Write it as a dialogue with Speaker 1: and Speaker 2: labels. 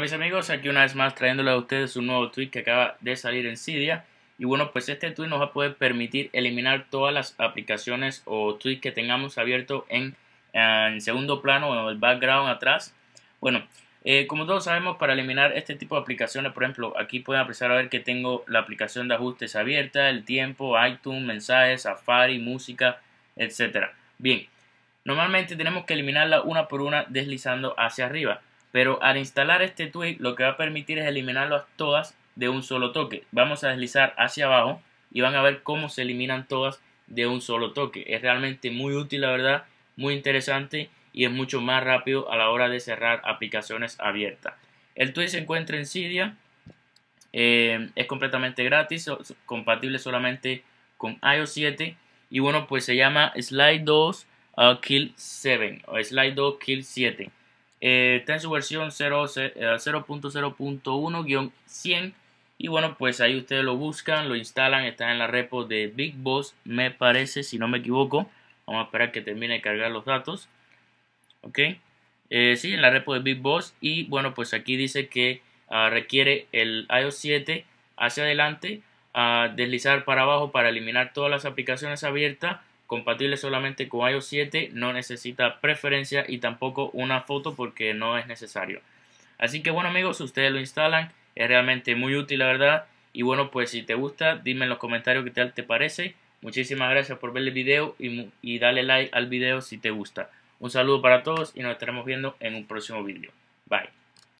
Speaker 1: Mis amigos, aquí una vez más trayéndole a ustedes un nuevo tweet que acaba de salir en Cydia. Y bueno, pues este tweet nos va a poder permitir eliminar todas las aplicaciones o tweets que tengamos abiertos en, segundo plano o en el background atrás. Bueno, eh, como todos sabemos, para eliminar este tipo de aplicaciones, por ejemplo, aquí pueden apreciar a ver que tengo la aplicación de ajustes abierta, el tiempo, iTunes, mensajes, Safari, música, etcétera. Bien, normalmente tenemos que eliminarla una por una deslizando hacia arriba pero al instalar este tweak lo que va a permitir es eliminarlas todas de un solo toque. Vamos a deslizar hacia abajo y van a ver cómo se eliminan todas de un solo toque. Es realmente muy útil, la verdad, muy interesante y es mucho más rápido a la hora de cerrar aplicaciones abiertas. El tweak se encuentra en Cydia, eh, es completamente gratis, compatible solamente con iOS 7 y bueno, pues se llama Slide 2 uh, Kill 7 o Slide 2 Kill 7 está eh, en su versión 0.0.1-100. Eh, y bueno, pues ahí ustedes lo buscan, lo instalan, está en la repo de Big Boss, me parece, si no me equivoco. Vamos a esperar que termine de cargar los datos. Ok. Eh, sí, en la repo de Big Boss. Y bueno, pues aquí dice que ah, requiere el iOS 7 hacia adelante, ah, deslizar para abajo para eliminar todas las aplicaciones abiertas compatible solamente con iOS 7, no necesita preferencia y tampoco una foto porque no es necesario. Así que bueno amigos, si ustedes lo instalan, es realmente muy útil la verdad. Y bueno, pues si te gusta, dime en los comentarios qué tal te parece. Muchísimas gracias por ver el video y, y dale like al video si te gusta. Un saludo para todos y nos estaremos viendo en un próximo video. Bye.